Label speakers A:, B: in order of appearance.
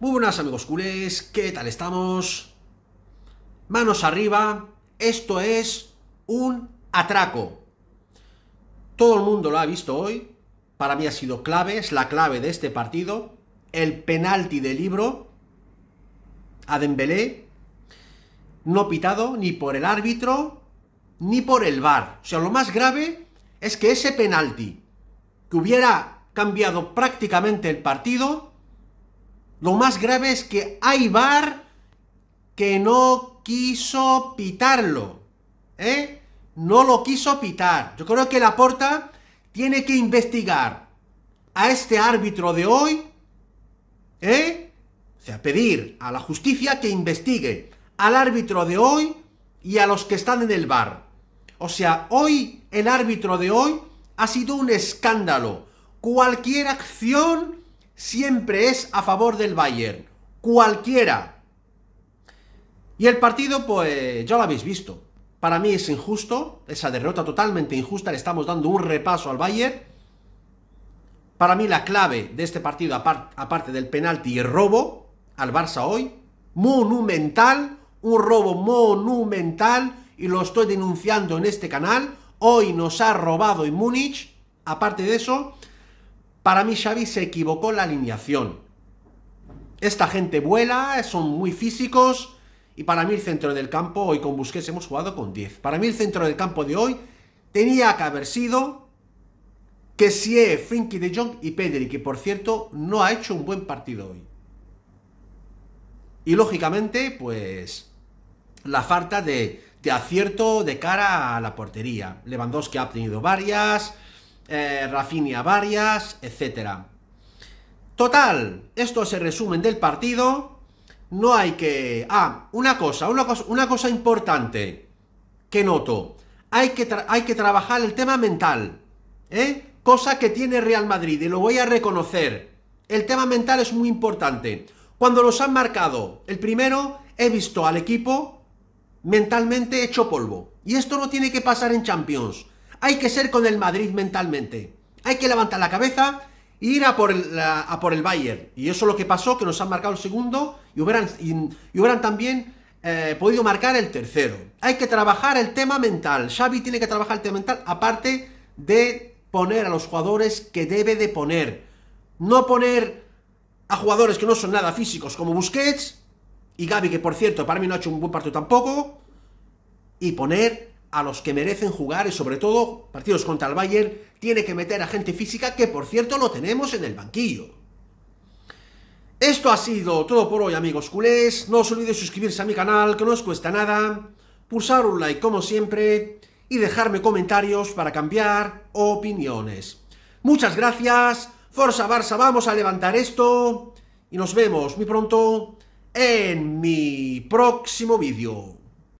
A: Muy buenas amigos culés, ¿qué tal estamos? Manos arriba, esto es un atraco. Todo el mundo lo ha visto hoy, para mí ha sido clave, es la clave de este partido, el penalti de libro a Dembélé, no pitado ni por el árbitro ni por el VAR. O sea, lo más grave es que ese penalti que hubiera cambiado prácticamente el partido. Lo más grave es que hay VAR que no quiso pitarlo. ¿eh? No lo quiso pitar. Yo creo que la porta tiene que investigar a este árbitro de hoy. ¿eh? O sea, pedir a la justicia que investigue al árbitro de hoy y a los que están en el bar. O sea, hoy el árbitro de hoy ha sido un escándalo Cualquier acción siempre es a favor del Bayern. Cualquiera. Y el partido, pues ya lo habéis visto. Para mí es injusto, esa derrota totalmente injusta, le estamos dando un repaso al Bayern. Para mí la clave de este partido, aparte del penalti y el robo al Barça hoy, monumental, un robo monumental, y lo estoy denunciando en este canal, hoy nos ha robado en Múnich, aparte de eso, para mí Xavi se equivocó la alineación. Esta gente vuela, son muy físicos y para mí el centro del campo, hoy con Busquets hemos jugado con 10. Para mí el centro del campo de hoy tenía que haber sido que Kessie, Frinky de Jong y Pedri, que por cierto no ha hecho un buen partido hoy. Y lógicamente, pues la falta de, de acierto de cara a la portería. Lewandowski ha tenido varias, eh, Rafinha varias, etc. Total, esto es el resumen del partido. No hay que... Ah, una cosa, una cosa, una cosa importante que noto. Hay que, hay que trabajar el tema mental, ¿eh? Cosa que tiene Real Madrid y lo voy a reconocer. El tema mental es muy importante. Cuando los han marcado, el primero, he visto al equipo mentalmente hecho polvo. Y esto no tiene que pasar en Champions hay que ser con el Madrid mentalmente. Hay que levantar la cabeza e ir a por, el, a por el Bayern. Y eso es lo que pasó, que nos han marcado el segundo y hubieran, también eh, podido marcar el tercero. Hay que trabajar el tema mental. Xavi tiene que trabajar el tema mental, aparte de poner a los jugadores que debe de poner. No poner a jugadores que no son nada físicos como Busquets y Gabi, que por cierto, para mí no ha hecho un buen partido tampoco. Y poner a los que merecen jugar y sobre todo partidos contra el Bayern tiene que meter a gente física que por cierto no tenemos en el banquillo. Esto ha sido todo por hoy amigos culés, no os olvidéis suscribirse a mi canal que no os cuesta nada, pulsar un like como siempre y dejarme comentarios para cambiar opiniones. Muchas gracias, Forza Barça, vamos a levantar esto y nos vemos muy pronto en mi próximo vídeo.